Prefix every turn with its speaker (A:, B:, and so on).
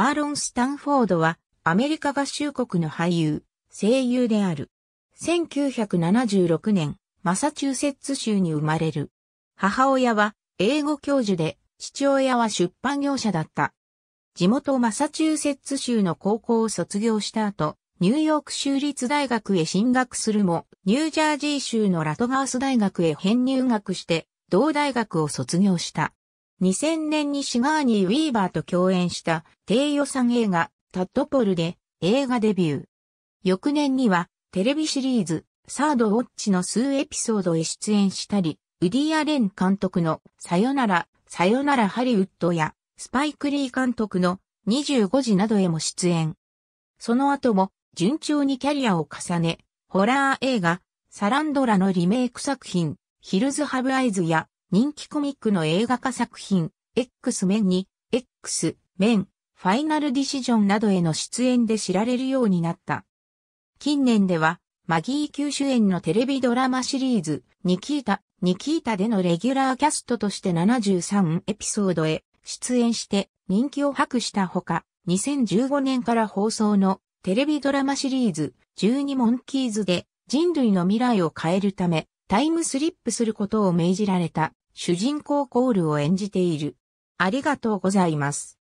A: アーロン・スタンフォードはアメリカ合衆国の俳優、声優である。1976年、マサチューセッツ州に生まれる。母親は英語教授で、父親は出版業者だった。地元マサチューセッツ州の高校を卒業した後、ニューヨーク州立大学へ進学するも、ニュージャージー州のラトガース大学へ編入学して、同大学を卒業した。2000年にシガーニー・ウィーバーと共演した低予算映画タッドポルで映画デビュー。翌年にはテレビシリーズサードウォッチの数エピソードへ出演したり、ウディ・アレン監督のさよなら、さよならハリウッドやスパイク・リー監督の25時などへも出演。その後も順調にキャリアを重ね、ホラー映画サランドラのリメイク作品ヒルズ・ハブ・アイズや人気コミックの映画化作品、X メンに、X メン、ファイナルディシジョンなどへの出演で知られるようになった。近年では、マギー級主演のテレビドラマシリーズ、ニキータ、ニキータでのレギュラーキャストとして73エピソードへ出演して人気を博したほか、2015年から放送のテレビドラマシリーズ、12モンキーズで人類の未来を変えるため、タイムスリップすることを命じられた。主人公コールを演じている。ありがとうございます。